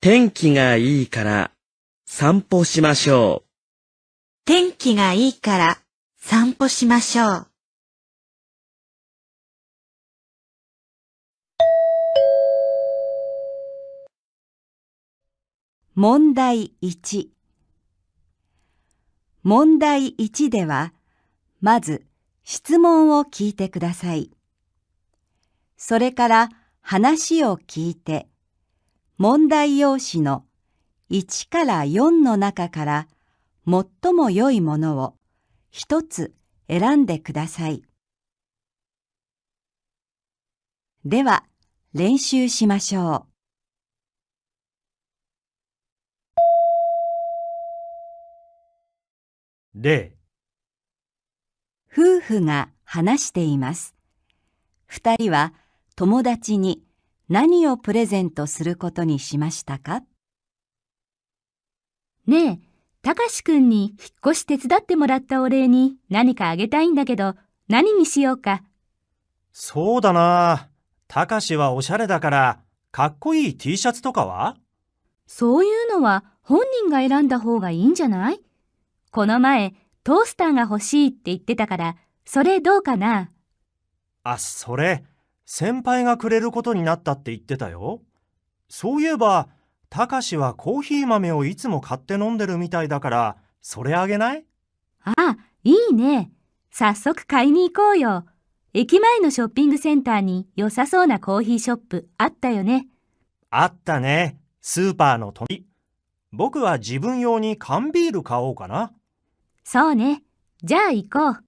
天気がいいから散歩しましょう。天気がいいから散歩しましょう。問題1問題1では、まず質問を聞いてください。それから話を聞いて、問題用紙の1から4の中から最も良いものを一つ選んでください。では練習しましょう。で夫婦が話しています。二人は友達に何をプレゼントすることにしましたかねえ、たかしくんに引っ越し手伝ってもらったお礼に何かあげたいんだけど、何にしようか。そうだな。たかしはおしゃれだから、かっこいい T シャツとかはそういうのは本人が選んだ方がいいんじゃないこの前、トースターが欲しいって言ってたから、それどうかなあ、それ。先輩がくれることになったって言ってたよ。そういえば、たかしはコーヒー豆をいつも買って飲んでるみたいだから、それあげないああ、いいね。早速買いに行こうよ。駅前のショッピングセンターに良さそうなコーヒーショップあったよね。あったね。スーパーの隣。僕は自分用に缶ビール買おうかな。そうね。じゃあ行こう。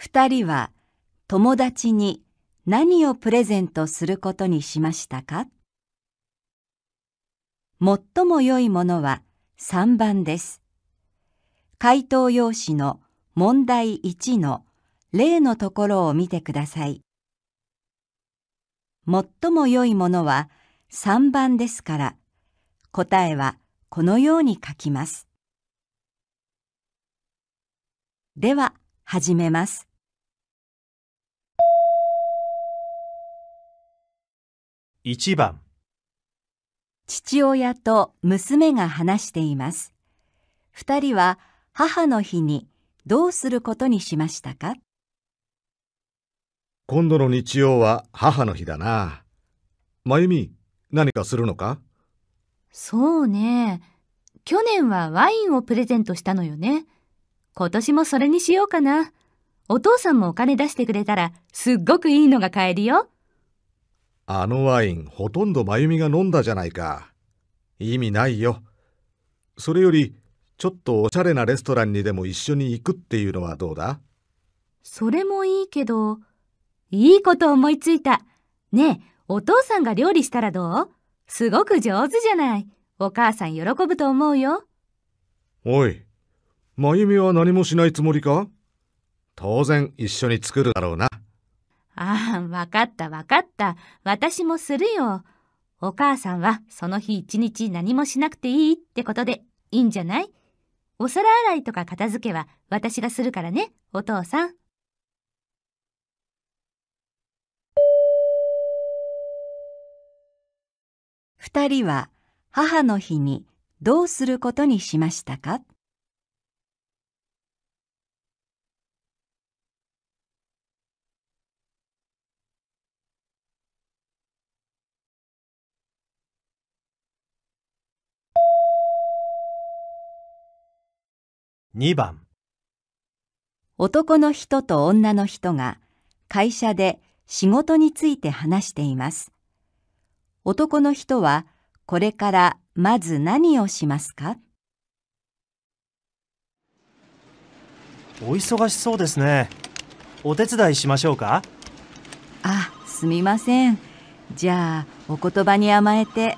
二人は友達に何をプレゼントすることにしましたか最も良いものは3番です。回答用紙の問題1の例のところを見てください。最も良いものは3番ですから答えはこのように書きます。では始めます。1番父親と娘が話しています。2人は母の日にどうすることにしましたか今度の日曜は母の日だな。まゆみ、何かするのかそうね。去年はワインをプレゼントしたのよね。今年もそれにしようかな。お父さんもお金出してくれたらすっごくいいのが買えるよ。あのワインほとんど真由美が飲んだじゃないか。意味ないよ。それより、ちょっとおしゃれなレストランにでも一緒に行くっていうのはどうだそれもいいけど、いいこと思いついた。ねえ、お父さんが料理したらどうすごく上手じゃない。お母さん喜ぶと思うよ。おい、真由美は何もしないつもりか当然一緒に作るだろうな。ああ、わかったわかった。私もするよ。お母さんはその日一日何もしなくていいってことでいいんじゃないお皿洗いとか片付けは私がするからね、お父さん。二人は母の日にどうすることにしましたか2番男の人と女の人が会社で仕事について話しています。男の人はこれからまず何をしますかお忙しそうですね。お手伝いしましょうかあ、すみません。じゃあ、お言葉に甘えて、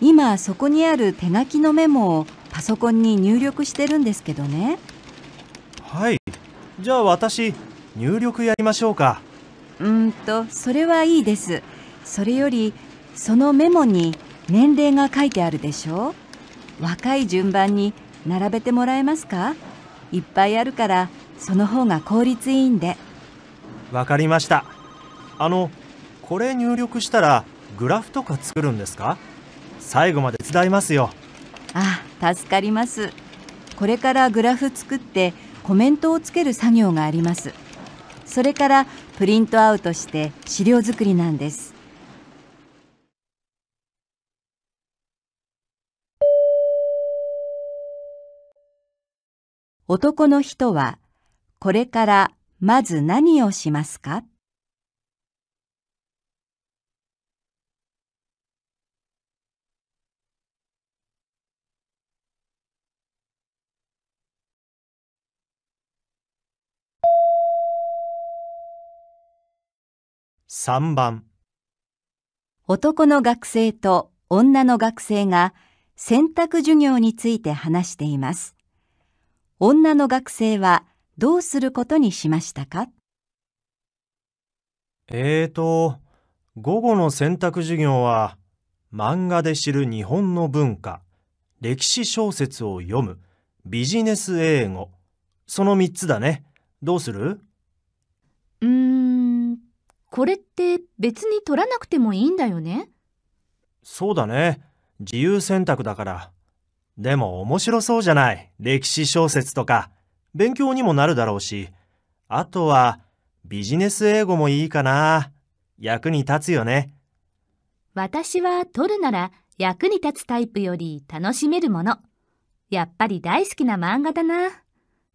今そこにある手書きのメモをパソコンに入力してるんですけどねはいじゃあ私入力やりましょうかうんとそれはいいですそれよりそのメモに年齢が書いてあるでしょう若い順番に並べてもらえますかいっぱいあるからその方が効率いいんでわかりましたあのこれ入力したらグラフとか作るんですか最後まで伝えますよあ助かりますこれからグラフ作ってコメントをつける作業がありますそれからプリントアウトして資料作りなんです男の人はこれからまず何をしますか3番男の学生と女の学生が選択授業について話しています。女の学生はどうすることにしましたかえーと、午後の選択授業は漫画で知る日本の文化、歴史小説を読む、ビジネス英語、その3つだね。どうするうーんこれって別に取らなくてもいいんだよねそうだね。自由選択だから。でも面白そうじゃない。歴史小説とか。勉強にもなるだろうし。あとは、ビジネス英語もいいかな。役に立つよね。私は取るなら役に立つタイプより楽しめるもの。やっぱり大好きな漫画だな。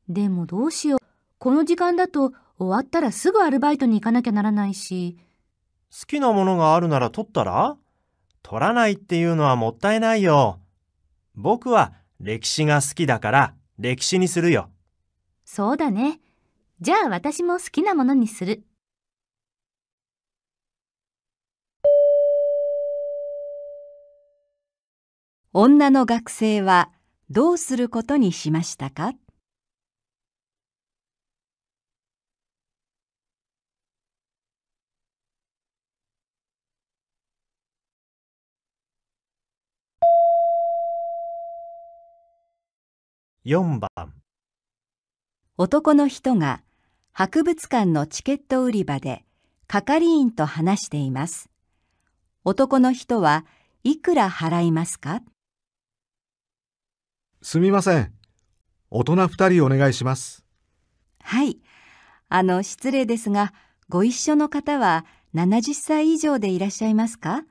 でもどうしよう。この時間だと終わったらすぐアルバイトに行かなきゃならないし。好きなものがあるなら取ったら取らないっていうのはもったいないよ。僕は歴史が好きだから歴史にするよ。そうだね。じゃあ私も好きなものにする。女の学生はどうすることにしましたか4番男の人が博物館のチケット売り場で係員と話しています。男の人はいくら払いますかすみません。大人2人お願いします。はい。あの、失礼ですが、ご一緒の方は70歳以上でいらっしゃいますか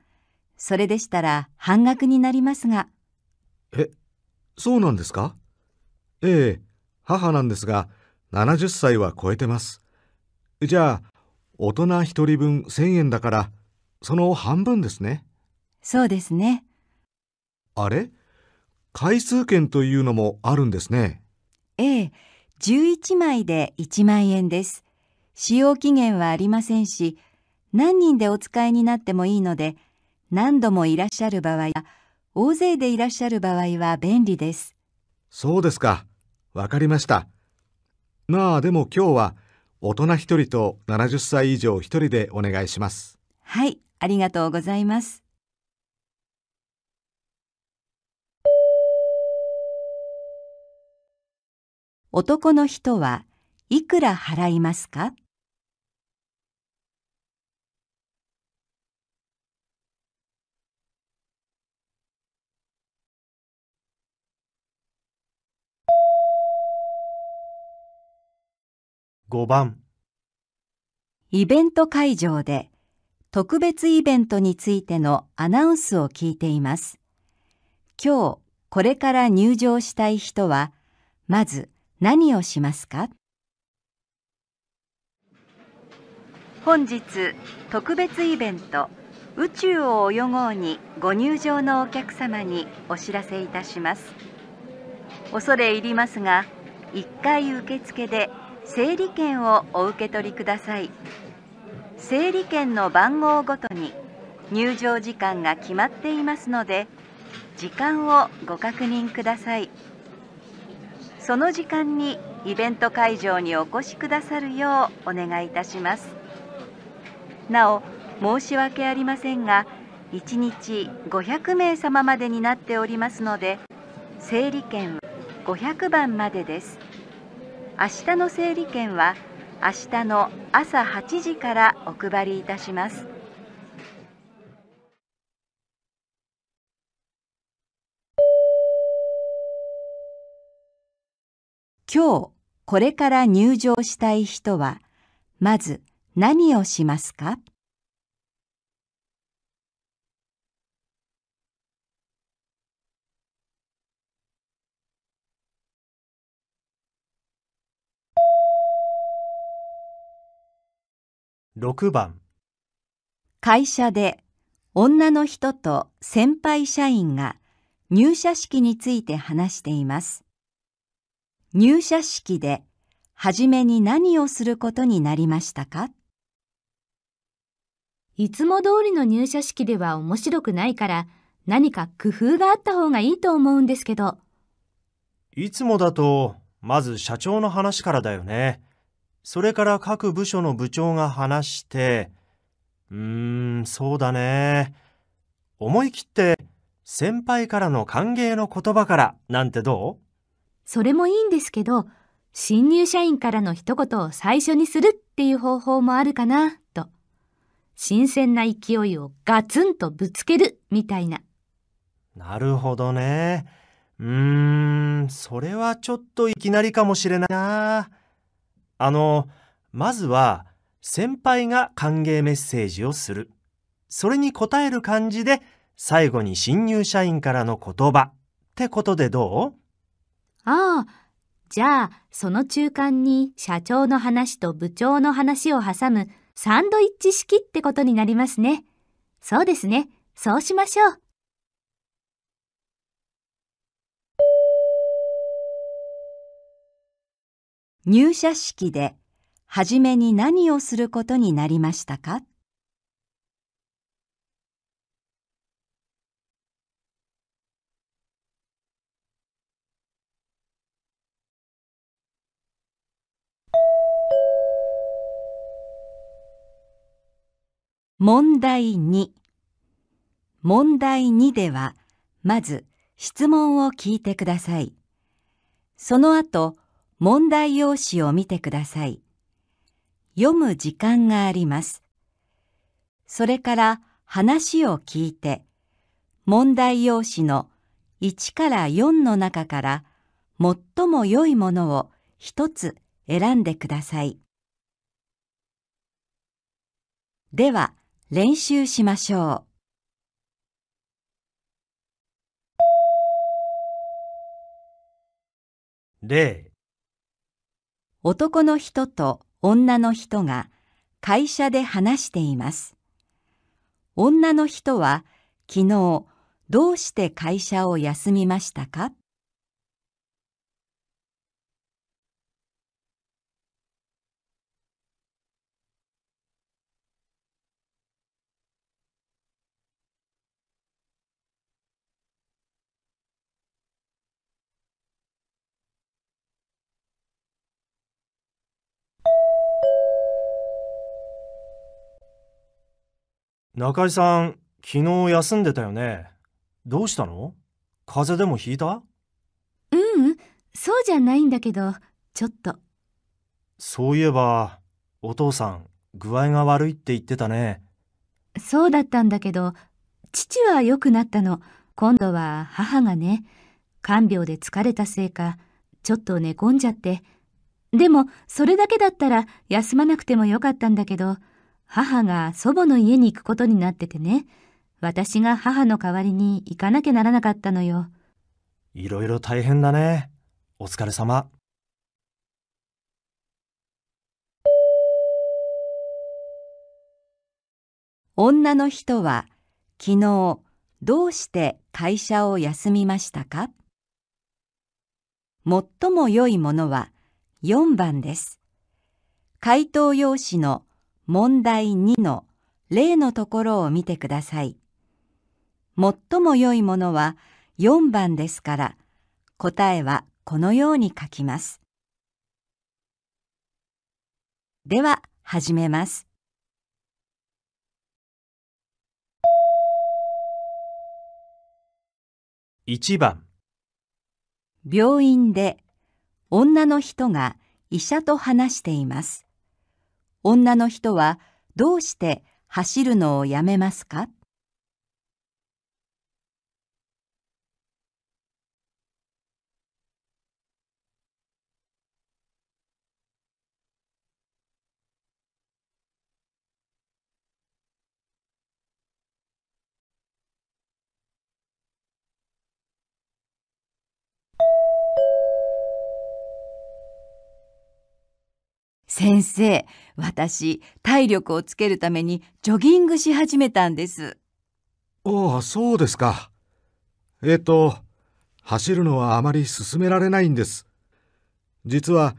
それでしたら半額になりますが。え、そうなんですかええ、母なんですが、70歳は超えてます。じゃあ、大人1人分1000円だから、その半分ですね。そうですね。あれ回数券というのもあるんですね。ええ、11枚で1万円です。使用期限はありませんし、何人でお使いになってもいいので、何度もいらっしゃる場合や、大勢でいらっしゃる場合は便利です。そうですか。わかりました。まあでも今日は大人一人と70歳以上一人でお願いします。はい、ありがとうございます。男の人はいくら払いますか5番イベント会場で特別イベントについてのアナウンスを聞いています。今日これから入場したい人はまず何をしますか本日特別イベント宇宙を泳ごうにご入場のお客様にお知らせいたします。恐れ入りますが1回受付で整理券をお受け取りください整理券の番号ごとに入場時間が決まっていますので時間をご確認くださいその時間にイベント会場にお越しくださるようお願いいたしますなお申し訳ありませんが1日500名様までになっておりますので整理券500番までです明日の整理券は明日の朝8時からお配りいたします。今日これから入場したい人はまず何をしますか6番会社で女の人と先輩社員が入社式について話しています。入社式で初めに何をすることになりましたかいつも通りの入社式では面白くないから何か工夫があった方がいいと思うんですけど。いつもだとまず社長の話からだよね。それから各部署の部長が話して、うーん、そうだね。思い切って先輩からの歓迎の言葉からなんてどうそれもいいんですけど、新入社員からの一言を最初にするっていう方法もあるかな、と。新鮮な勢いをガツンとぶつけるみたいな。なるほどね。うーん、それはちょっといきなりかもしれないな。あの、まずは先輩が歓迎メッセージをする。それに応える感じで最後に新入社員からの言葉ってことでどうああ、じゃあその中間に社長の話と部長の話を挟むサンドイッチ式ってことになりますね。そうですね。そうしましょう。入社式で初めに何をすることになりましたか問題2問題2ではまず質問を聞いてくださいその後問題用紙を見てください。読む時間があります。それから話を聞いて、問題用紙の1から4の中から最も良いものを一つ選んでください。では練習しましょう。例男の人と女の人が会社で話しています。女の人は昨日どうして会社を休みましたか中井さん、昨日休んでたよね。どうしたの風邪でもひいたううん、そうじゃないんだけど、ちょっと。そういえば、お父さん、具合が悪いって言ってたね。そうだったんだけど、父は良くなったの。今度は母がね、看病で疲れたせいか、ちょっと寝込んじゃって。でも、それだけだったら休まなくてもよかったんだけど、母が祖母の家に行くことになっててね、私が母の代わりに行かなきゃならなかったのよ。いろいろ大変だね。お疲れ様。女の人は昨日どうして会社を休みましたか最も良いものは4番です。回答用紙の問題2の例のところを見てください。最も良いものは4番ですから、答えはこのように書きます。では、始めます。1番病院で女の人が医者と話しています。女の人はどうして走るのをやめますか先生、私、体力をつけるためにジョギングし始めたんです。ああ、そうですか。えっ、と、走るのはあまり勧められないんです。実は、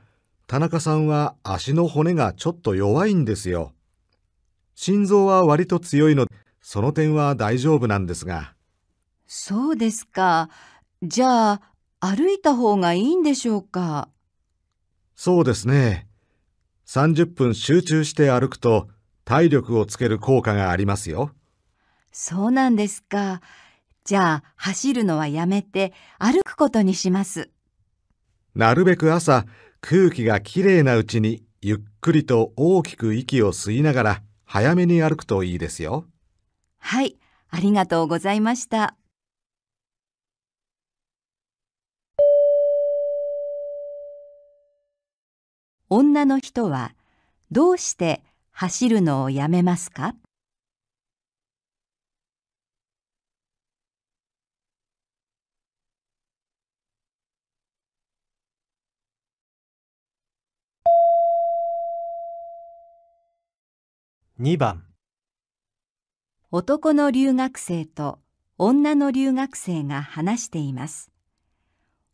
田中さんは足の骨がちょっと弱いんですよ。心臓は割と強いので、その点は大丈夫なんですが。そうですか。じゃあ、歩いた方がいいんでしょうか。そうですね。30分集中して歩くと体力をつける効果がありますよ。そうなんですか。じゃあ走るのはやめて歩くことにします。なるべく朝空気がきれいなうちにゆっくりと大きく息を吸いながら早めに歩くといいですよ。はい、ありがとうございました。女の人はどうして走るのをやめますか2番男の留学生と女の留学生が話しています。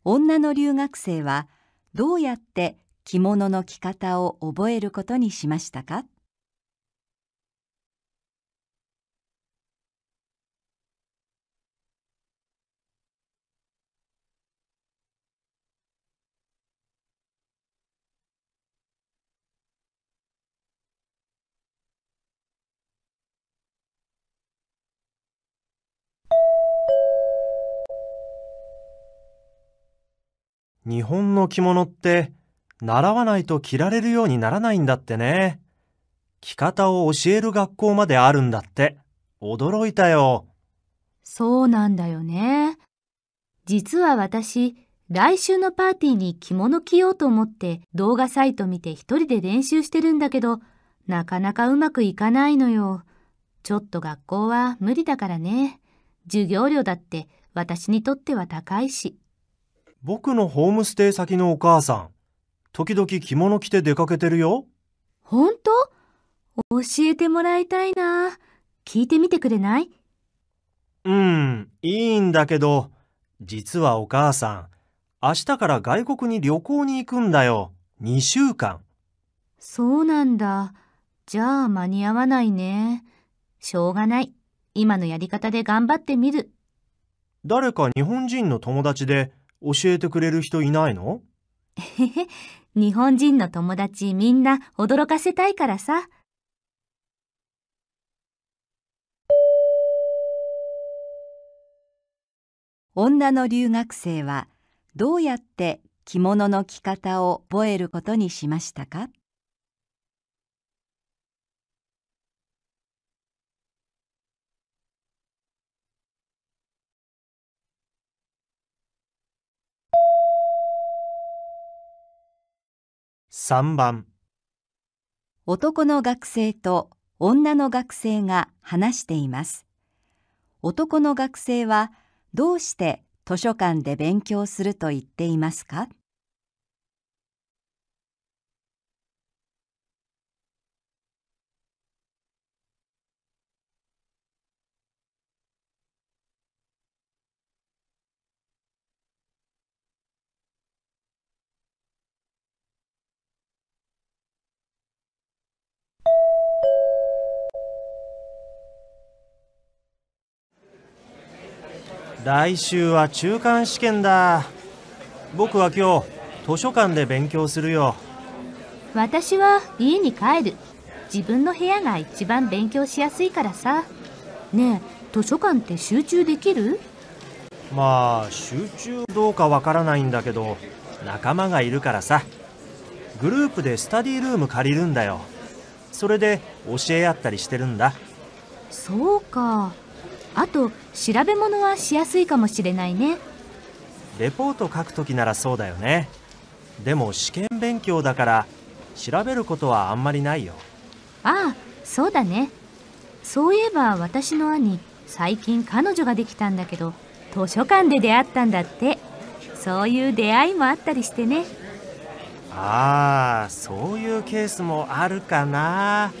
女の留学生はどうやって着物の着方を覚えることにしましたか日本の着物って習わないと着られるようにならないんだってね。着方を教える学校まであるんだって。驚いたよ。そうなんだよね。実は私、来週のパーティーに着物着ようと思って動画サイト見て一人で練習してるんだけど、なかなかうまくいかないのよ。ちょっと学校は無理だからね。授業料だって私にとっては高いし。僕のホームステイ先のお母さん、時々着物着て出かけてるよ。本当教えてもらいたいな。聞いてみてくれないうん、いいんだけど、実はお母さん、明日から外国に旅行に行くんだよ。2週間。そうなんだ。じゃあ間に合わないね。しょうがない。今のやり方で頑張ってみる。誰か日本人の友達で教えてくれる人いないのへへ、日本人の友達みんな驚かせたいからさ。女の留学生はどうやって着物の着方を覚えることにしましたか3番男の学生と女の学生が話しています男の学生はどうして図書館で勉強すると言っていますか来週は中間試験だ僕は今日図書館で勉強するよ私は家に帰る自分の部屋が一番勉強しやすいからさねえ図書館って集中できるまあ集中どうかわからないんだけど仲間がいるからさグループでスタディールーム借りるんだよそれで教え合ったりしてるんだそうかあと調べ物はしやすいかもしれないねレポート書くときならそうだよねでも試験勉強だから調べることはあんまりないよああそうだねそういえば私の兄最近彼女ができたんだけど図書館で出会ったんだってそういう出会いもあったりしてねああそういうケースもあるかな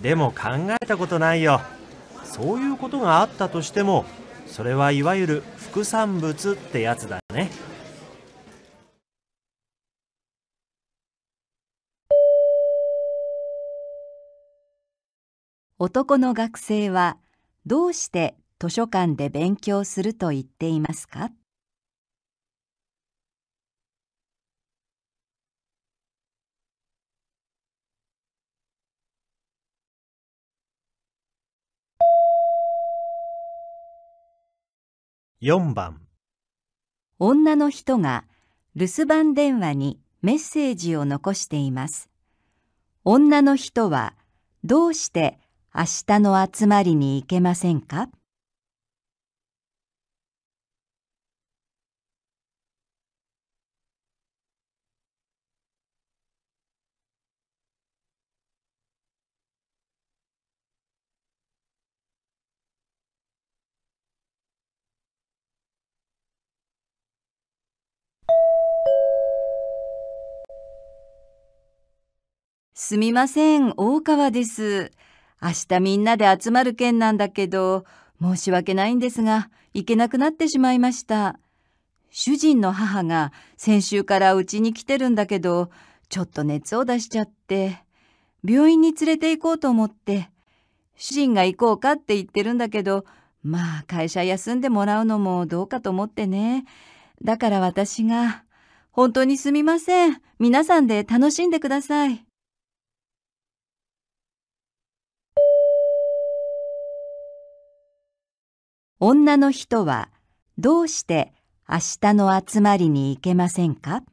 でも考えたことないよそういうことがあったとしてもそれはいわゆる副産物ってやつだね男の学生はどうして図書館で勉強すると言っていますか4番女の人が留守番電話にメッセージを残しています。女の人はどうして明日の集まりに行けませんかすみません、大川です。明日みんなで集まる件なんだけど、申し訳ないんですが、行けなくなってしまいました。主人の母が先週からうちに来てるんだけど、ちょっと熱を出しちゃって、病院に連れて行こうと思って、主人が行こうかって言ってるんだけど、まあ会社休んでもらうのもどうかと思ってね。だから私が、本当にすみません。皆さんで楽しんでください。女の人はどうして明日の集まりに行けませんか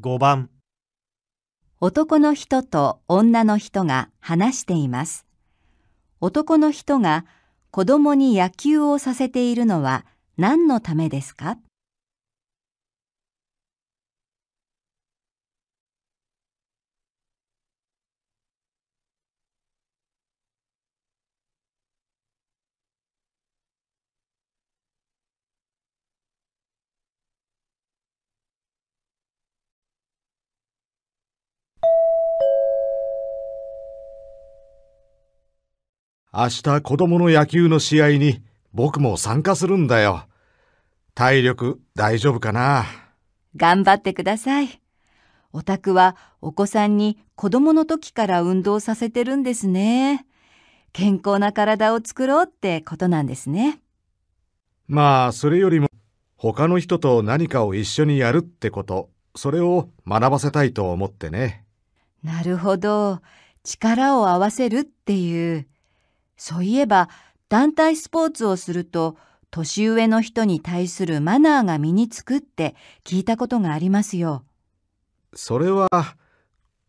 5番男の人と女の人が話しています。男の人が子供に野球をさせているのは何のためですか明日子供の野球の試合に僕も参加するんだよ。体力大丈夫かな頑張ってください。お宅はお子さんに子供の時から運動させてるんですね。健康な体を作ろうってことなんですね。まあ、それよりも他の人と何かを一緒にやるってこと、それを学ばせたいと思ってね。なるほど。力を合わせるっていう、そういえば団体スポーツをすると年上の人に対するマナーが身につくって聞いたことがありますよ。それは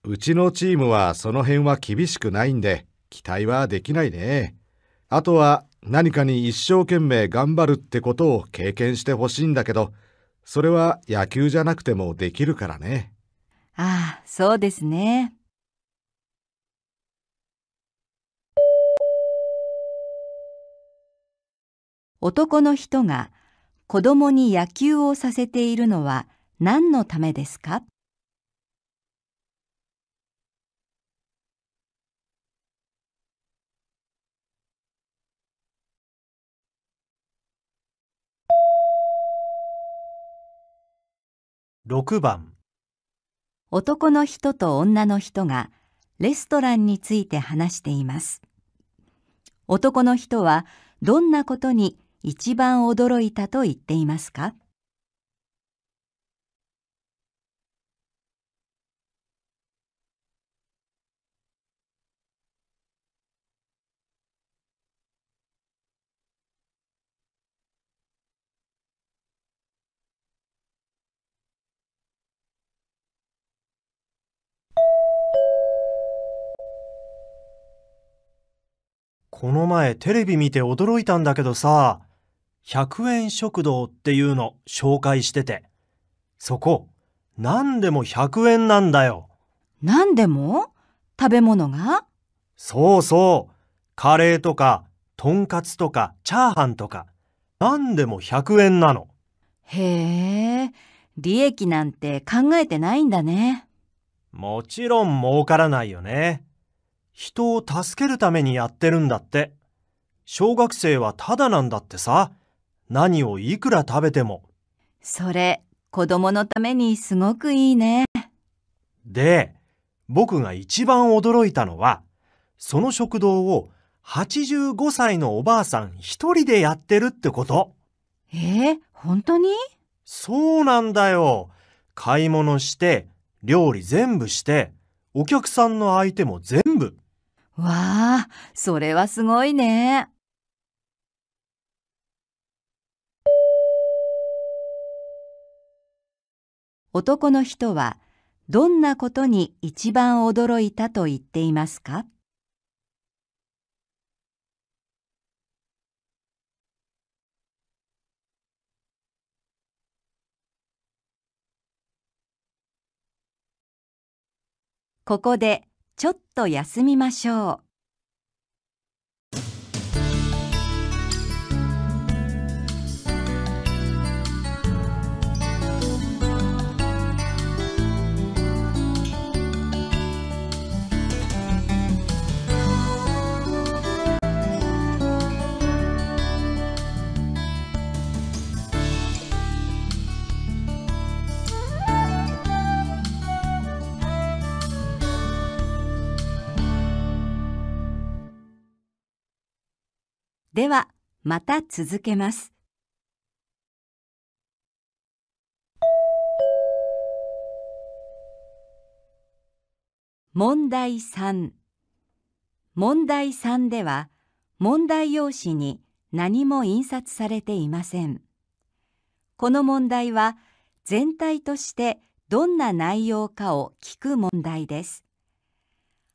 うちのチームはその辺は厳しくないんで期待はできないね。あとは何かに一生懸命頑張るってことを経験してほしいんだけどそれは野球じゃなくてもできるからね。ああそうですね。男の人が子供に野球をさせているのは何のためですか6番男の人と女の人がレストランについて話しています。男の人はどんなことに一番驚いたと言っていますかこの前テレビ見て驚いたんだけどさ、100円食堂っていうの紹介してて、そこ、何でも100円なんだよ。何でも食べ物がそうそう。カレーとか、とんかつとか、チャーハンとか、何でも100円なの。へえ、利益なんて考えてないんだね。もちろん儲からないよね。人を助けるためにやってるんだって。小学生はただなんだってさ。何をいくら食べても。それ、子供のためにすごくいいね。で、僕が一番驚いたのは、その食堂を85歳のおばあさん一人でやってるってこと。えー、本当にそうなんだよ。買い物して、料理全部して、お客さんの相手も全部。わあ、それはすごいね。男の人はどんなことに一番驚いたと言っていますかここでちょっと休みましょう。では、また続けます。問題3問題3では問題用紙に何も印刷されていませんこの問題は全体としてどんな内容かを聞く問題です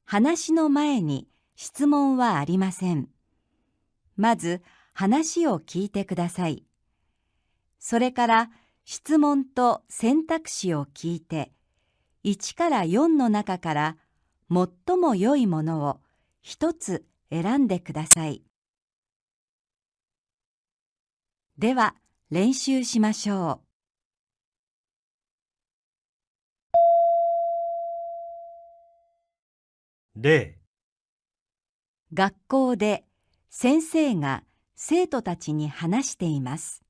話の前に質問はありませんまず話を聞いてください。それから質問と選択肢を聞いて、1から4の中から最も良いものを1つ選んでください。では練習しましょう。例学校で先生が生徒たちに話しています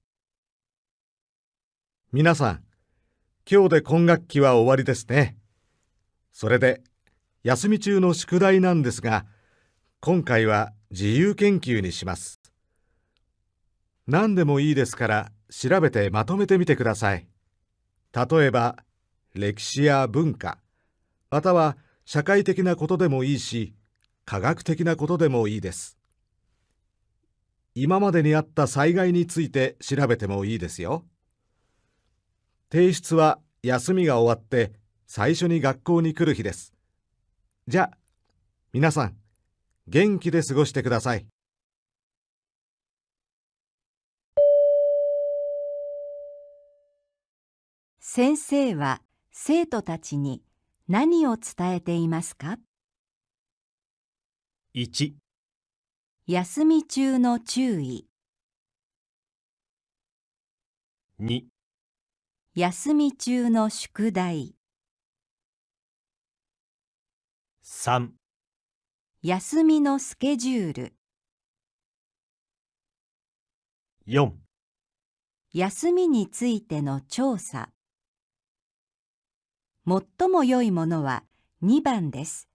皆さん今日で今学期は終わりですねそれで休み中の宿題なんですが今回は自由研究にします何でもいいですから調べてまとめてみてください例えば歴史や文化または社会的なことでもいいし科学的なことでもいいです今までにあった災害について調べてもいいですよ。提出は休みが終わって最初に学校に来る日です。じゃあ、皆さん、元気で過ごしてください。先生は生徒たちに何を伝えていますか 1, 1休み中の注意2休み中の宿題3休みのスケジュール4休みについての調査最も良いものは2番です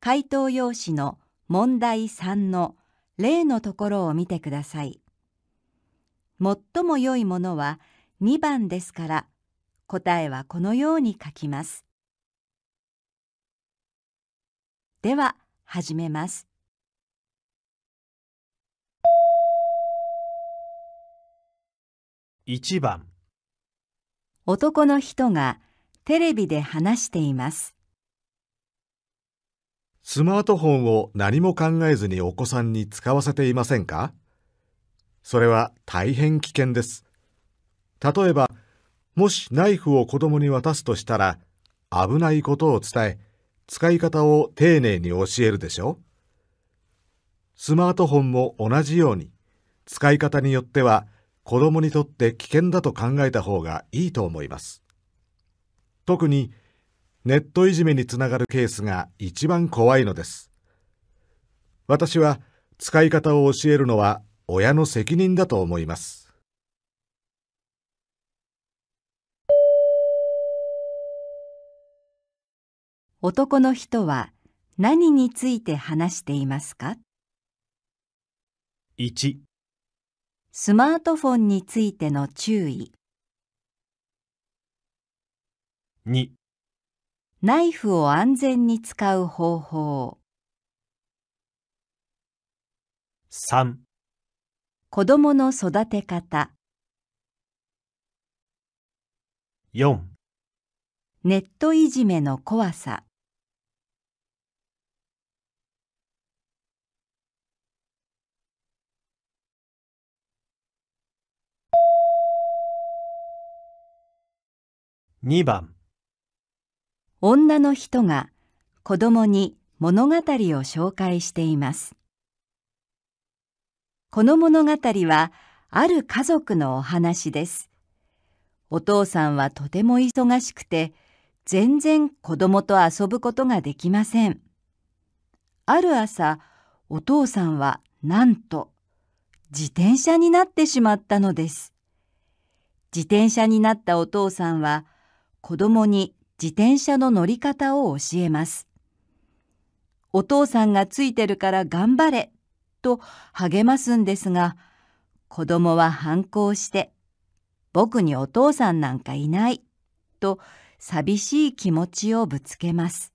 回答用紙の「問題3の例のところを見てください。最も良いものは2番ですから答えはこのように書きます。では始めます。1番男の人がテレビで話しています。スマートフォンを何も考えずにお子さんに使わせていませんかそれは大変危険です。例えば、もしナイフを子供に渡すとしたら、危ないことを伝え、使い方を丁寧に教えるでしょう。スマートフォンも同じように、使い方によっては子供にとって危険だと考えた方がいいと思います。特に、ネットいじめにつながるケースが一番怖いのです。私は使い方を教えるのは親の責任だと思います。男の人は何について話していますか 1, スマートフォンについての注意 2, ナイフを安全に使う方法3子供の育て方4ネットいじめの怖さ2番女の人が子供に物語を紹介しています。この物語はある家族のお話です。お父さんはとても忙しくて、全然子供と遊ぶことができません。ある朝、お父さんはなんと自転車になってしまったのです。自転車になったお父さんは子供に自転車の乗り方を教えます。お父さんがついてるから頑張れと励ますんですが、子供は反抗して、僕にお父さんなんかいないと寂しい気持ちをぶつけます。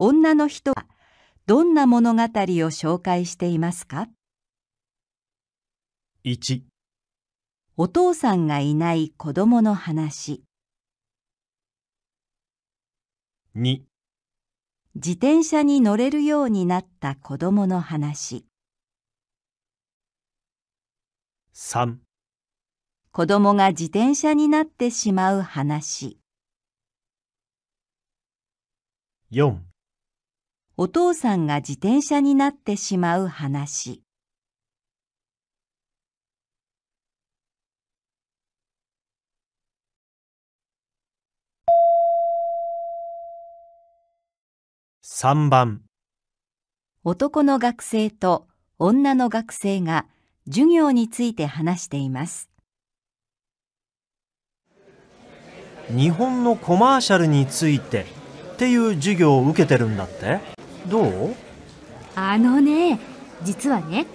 女の人はどんな物語を紹介していますか1お父さんがいない子供の話2自転車に乗れるようになった子供の話3子供が自転車になってしまう話4お父さんが自転車になってしまう話3番男の学生と女の学生が授業について話しています日本のコマーシャルについてっていう授業を受けてるんだってどうあのね実はね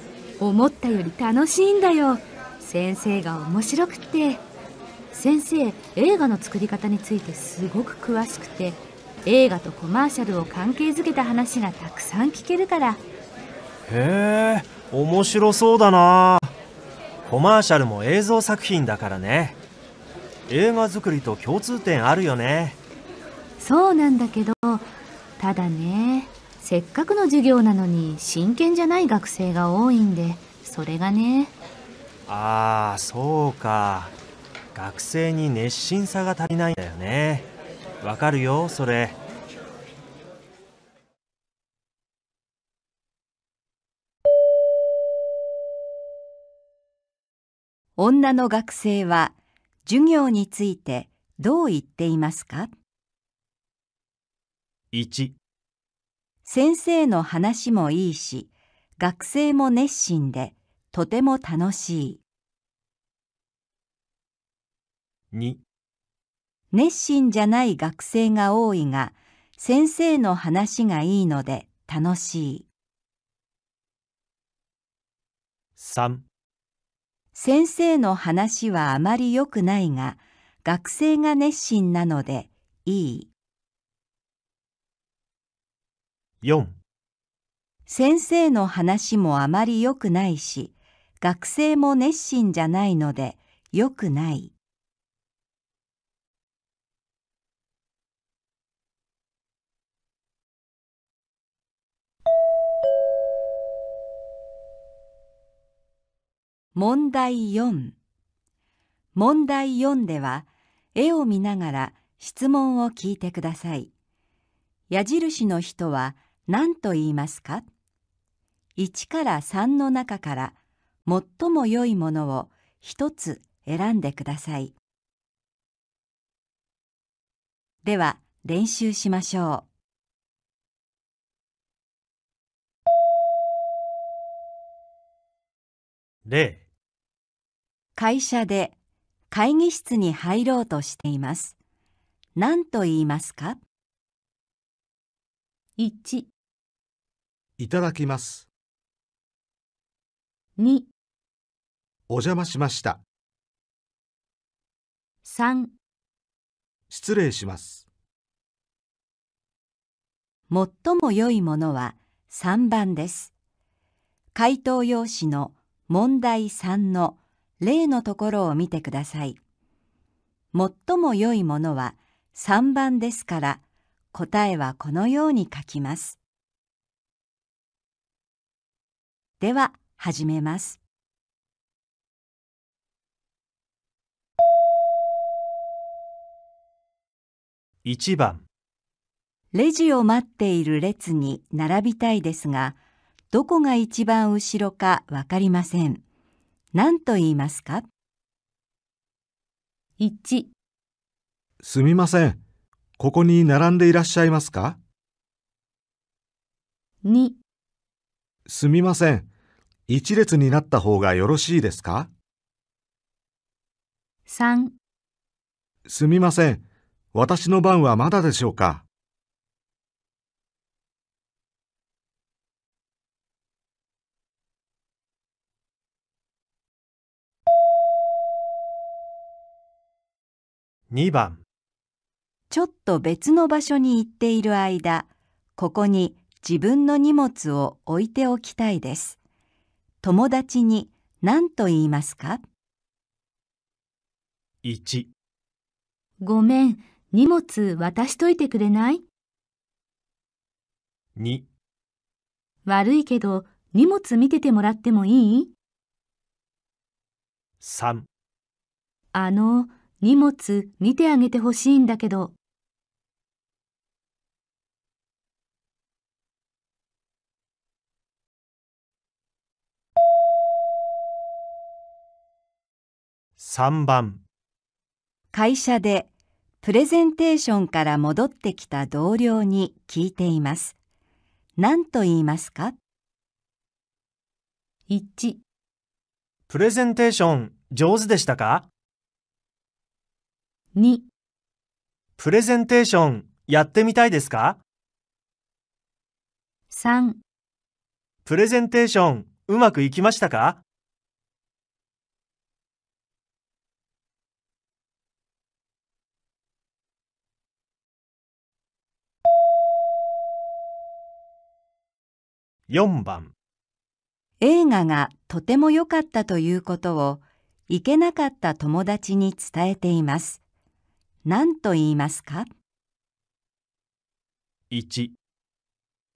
思ったより楽しいんだよ先生が面白くて先生映画の作り方についてすごく詳しくて映画とコマーシャルを関係づけた話がたくさん聞けるからへえ面白そうだなコマーシャルも映像作品だからね映画作りと共通点あるよねそうなんだけどただねせっかくの授業なのに真剣じゃない学生が多いんでそれがねああそうか学生に熱心さが足りないんだよねわかるよそれ女の学生は授業についてどう言っていますか 1, 1先生の話もいいし学生も熱心でとても楽しい 2, 2熱心じゃない学生が多いが、先生の話がいいので楽しい。3先生の話はあまり良くないが、学生が熱心なのでいい。4先生の話もあまり良くないし、学生も熱心じゃないので良くない。問題4問題4では絵を見ながら質問を聞いてください矢印の人は何と言いますか1から3の中から最も良いものを1つ選んでくださいでは練習しましょう0会社で会議室に入ろうとしています。何と言いますか ?1 いただきます。2お邪魔しました。3失礼します。最も良いものは3番です。回答用紙の問題3の例のところを見てください。最も良いものは3番ですから答えはこのように書きます。では始めます。1番レジを待っている列に並びたいですが、どこが一番後ろかわかりません。何と言いますか ?1 すみません。ここに並んでいらっしゃいますか ?2 すみません。一列になった方がよろしいですか3すみません。私の番はまだでしょうか2番ちょっと別の場所に行っている間ここに自分の荷物を置いておきたいです友達に何と言いますか 1, ごめん荷物渡しといてくれない2悪いけど荷物見ててもらってもいい3あの荷物見てあげてほしいんだけど。3番会社でプレゼンテーションから戻ってきた同僚に聞いています。何と言いますか ?1 プレゼンテーション上手でしたか2プレゼンテーションやってみたいですか ?3 プレゼンテーションうまくいきましたか4番映画がとても良かったということを行けなかった友達に伝えています。何と言いますか ?1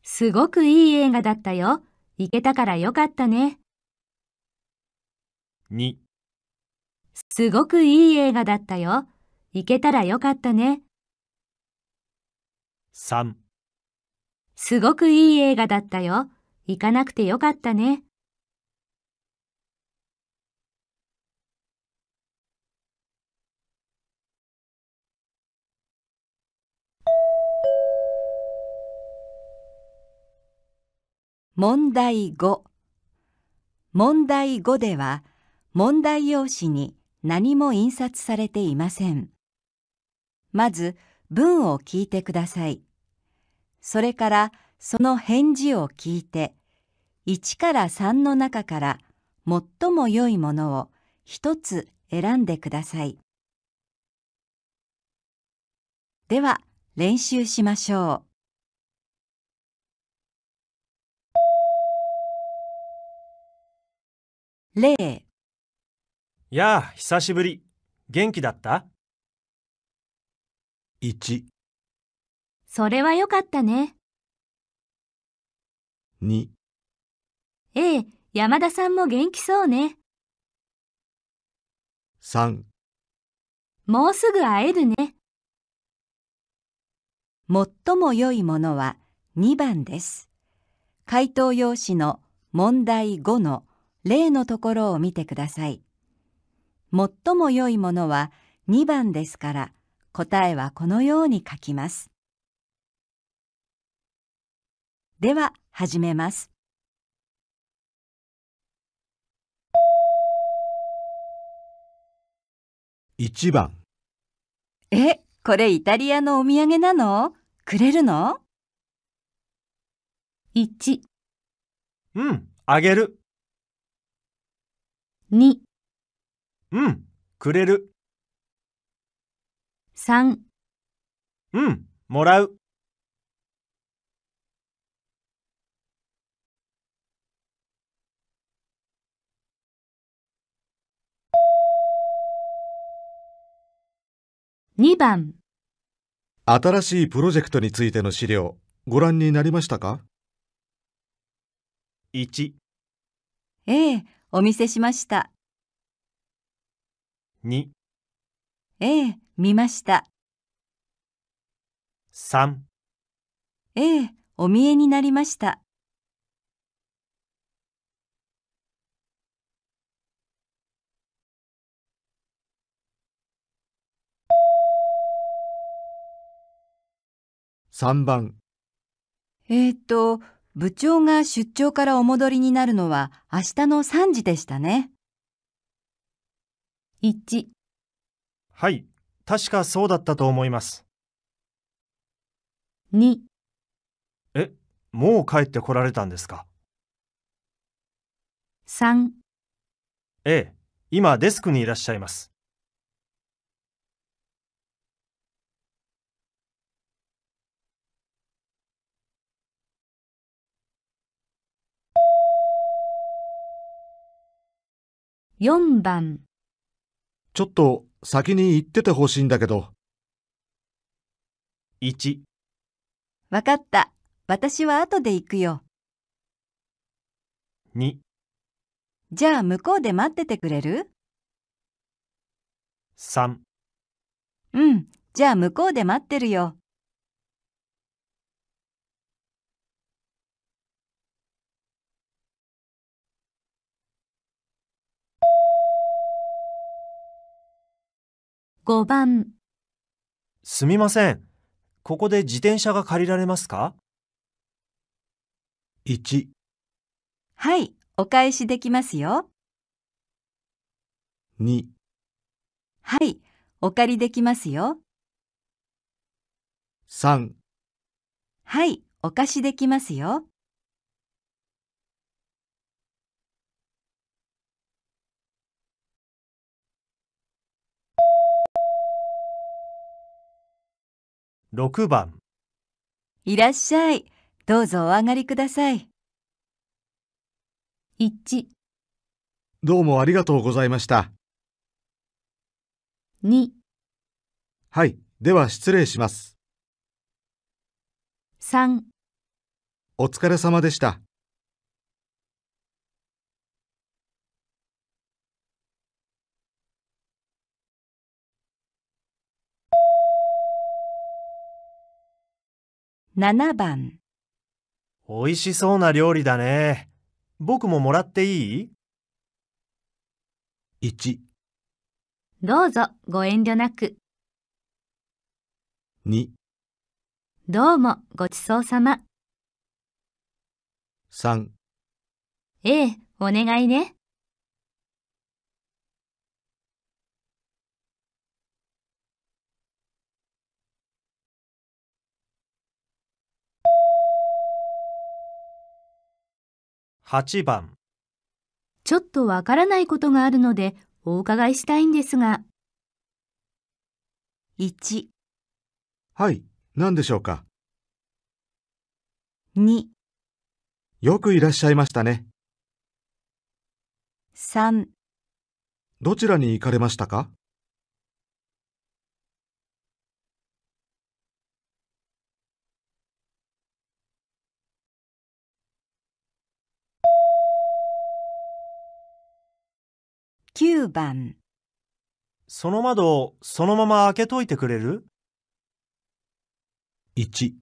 すごくいい映画だったよ。行けたからよかったね。2すごくいい映画だったよ。行けたらよかったね。3すごくいい映画だったよ。行かなくてよかったね。問題5問題5では問題用紙に何も印刷されていませんまず文を聞いてくださいそれからその返事を聞いて1から3の中から最も良いものを1つ選んでくださいでは練習しましょう例やあ、久しぶり。元気だった1、それは良かったね。2、ええ、山田さんも元気そうね。3、もうすぐ会えるね。最も良いものは2番です。回答用紙の問題5の例のところを見てください。最も良いものは2番ですから答えはこのように書きます。では始めます。1番え、これイタリアのお土産なのくれるの ?1 うん、あげる。2うん、くれる。3うん、もらう。2番新しいプロジェクトについての資料ご覧になりましたか 1, 1ええお見せしました。2ええ、見ました。3ええ、お見えになりました。3番えっ、と、部長が出張からお戻りになるのは明日の3時でしたね。1はい、確かそうだったと思います。2え、もう帰ってこられたんですか ?3 ええ、今デスクにいらっしゃいます。4番ちょっと先に行っててほしいんだけど。1、わかった。私は後で行くよ。2、じゃあ向こうで待っててくれる3。うん。じゃあ向こうで待ってるよ。5番すみません。ここで自転車が借りられますか ?1、はい、お返しできますよ。2、はい、お借りできますよ。3。はい、お貸しできますよ。6番いらっしゃい。どうぞお上がりください。1、どうもありがとうございました。2、はい、では失礼します。3お疲れ様でした。7番美味しそうな料理だね。僕ももらっていい ?1、どうぞご遠慮なく。2、どうもごちそうさま。3、ええ、お願いね。8番ちょっとわからないことがあるのでお伺いしたいんですが。1、はい、何でしょうか。2、よくいらっしゃいましたね。3どちらに行かれましたか9番その窓そのまま開けといてくれる ?1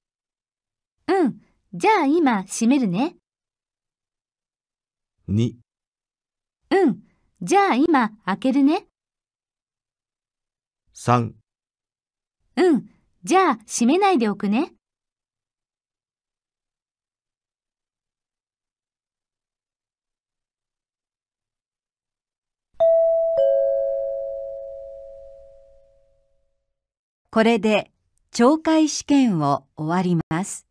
うんじゃあ今閉めるね2うんじゃあ今開けるね3うんじゃあ閉めないでおくね。これで懲戒試験を終わります。